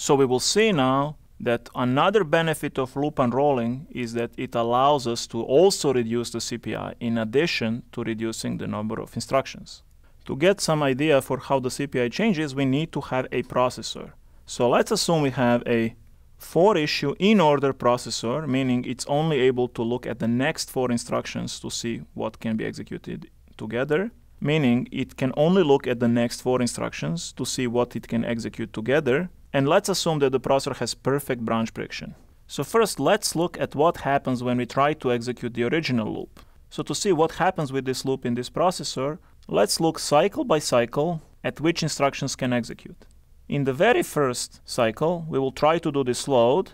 So we will see now that another benefit of loop unrolling is that it allows us to also reduce the CPI in addition to reducing the number of instructions. To get some idea for how the CPI changes, we need to have a processor. So let's assume we have a 4 issue in order processor, meaning it's only able to look at the next four instructions to see what can be executed together, meaning it can only look at the next four instructions to see what it can execute together, and let's assume that the processor has perfect branch prediction. So first, let's look at what happens when we try to execute the original loop. So to see what happens with this loop in this processor, let's look cycle by cycle at which instructions can execute. In the very first cycle, we will try to do this load,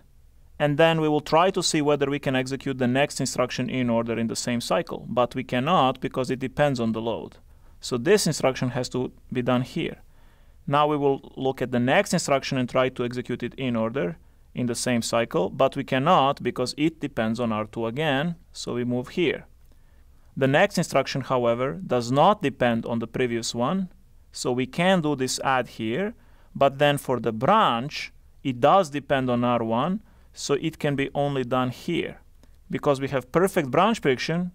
and then we will try to see whether we can execute the next instruction in order in the same cycle, but we cannot because it depends on the load. So this instruction has to be done here. Now we will look at the next instruction and try to execute it in order in the same cycle, but we cannot because it depends on R2 again, so we move here. The next instruction, however, does not depend on the previous one, so we can do this add here, but then for the branch, it does depend on R1, so it can be only done here. Because we have perfect branch prediction,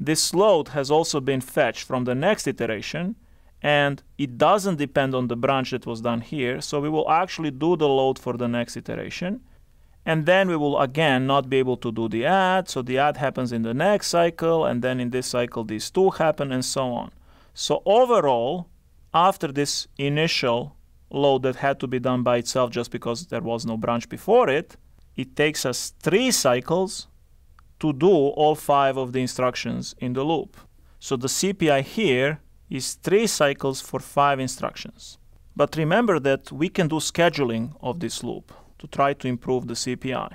this load has also been fetched from the next iteration, and it doesn't depend on the branch that was done here. So we will actually do the load for the next iteration. And then we will again not be able to do the add. So the add happens in the next cycle. And then in this cycle, these two happen and so on. So overall, after this initial load that had to be done by itself just because there was no branch before it, it takes us three cycles to do all five of the instructions in the loop. So the CPI here is three cycles for five instructions. But remember that we can do scheduling of this loop to try to improve the CPI.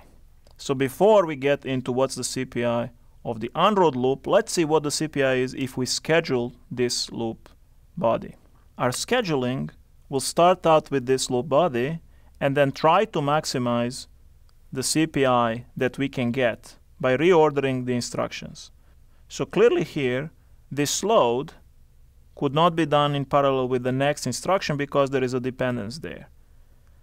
So before we get into what's the CPI of the unrolled loop, let's see what the CPI is if we schedule this loop body. Our scheduling will start out with this loop body and then try to maximize the CPI that we can get by reordering the instructions. So clearly here, this load could not be done in parallel with the next instruction because there is a dependence there.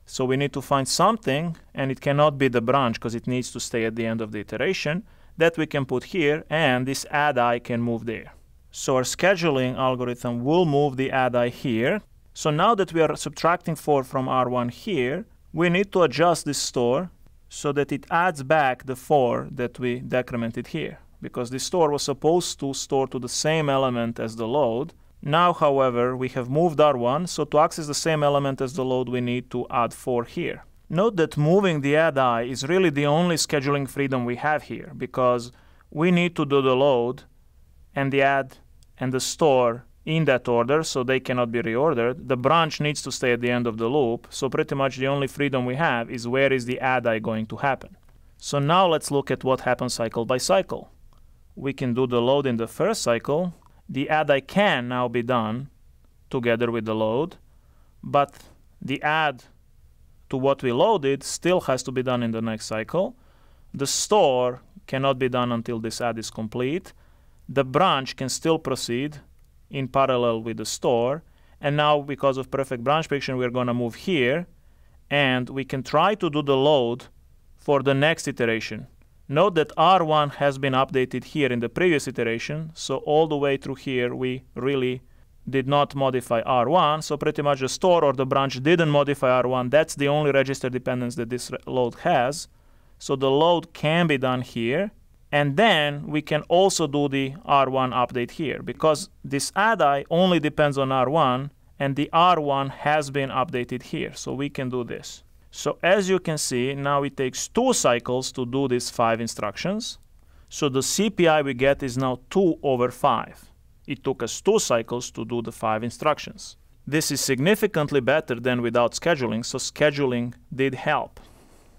So we need to find something, and it cannot be the branch because it needs to stay at the end of the iteration, that we can put here, and this add i can move there. So our scheduling algorithm will move the add i here. So now that we are subtracting 4 from R1 here, we need to adjust this store so that it adds back the 4 that we decremented here because this store was supposed to store to the same element as the load, now, however, we have moved R1, so to access the same element as the load, we need to add 4 here. Note that moving the add I is really the only scheduling freedom we have here, because we need to do the load and the add and the store in that order, so they cannot be reordered. The branch needs to stay at the end of the loop, so pretty much the only freedom we have is where is the add I going to happen. So now let's look at what happens cycle by cycle. We can do the load in the first cycle the add I can now be done together with the load, but the add to what we loaded still has to be done in the next cycle. The store cannot be done until this add is complete. The branch can still proceed in parallel with the store. And now because of perfect branch prediction, we're gonna move here and we can try to do the load for the next iteration. Note that R1 has been updated here in the previous iteration, so all the way through here we really did not modify R1, so pretty much the store or the branch didn't modify R1. That's the only register dependence that this load has. So the load can be done here, and then we can also do the R1 update here, because this addi only depends on R1, and the R1 has been updated here, so we can do this. So as you can see, now it takes two cycles to do these five instructions. So the CPI we get is now 2 over 5. It took us two cycles to do the five instructions. This is significantly better than without scheduling, so scheduling did help.